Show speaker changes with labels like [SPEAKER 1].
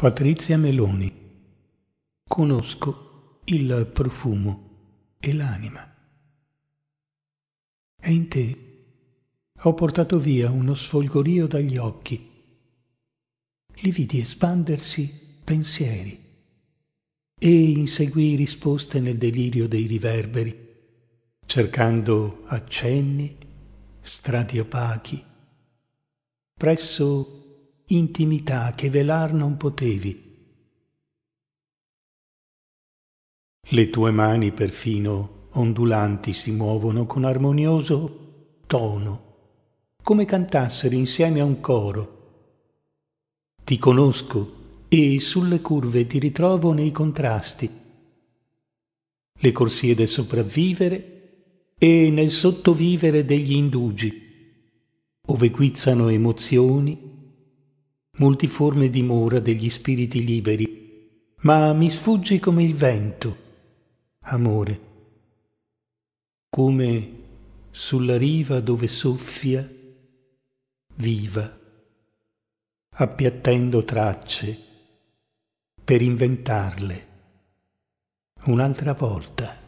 [SPEAKER 1] Patrizia Meloni. Conosco il profumo e l'anima. E in te. Ho portato via uno sfolgorio dagli occhi. Li vidi espandersi pensieri e inseguì risposte nel delirio dei riverberi, cercando accenni, strati opachi, presso intimità che velar non potevi. Le tue mani perfino ondulanti si muovono con armonioso tono, come cantassero insieme a un coro. Ti conosco e sulle curve ti ritrovo nei contrasti. Le corsie del sopravvivere e nel sottovivere degli indugi, ove guizzano emozioni multiforme dimora degli spiriti liberi, ma mi sfuggi come il vento, amore, come sulla riva dove soffia, viva, appiattendo tracce per inventarle un'altra volta.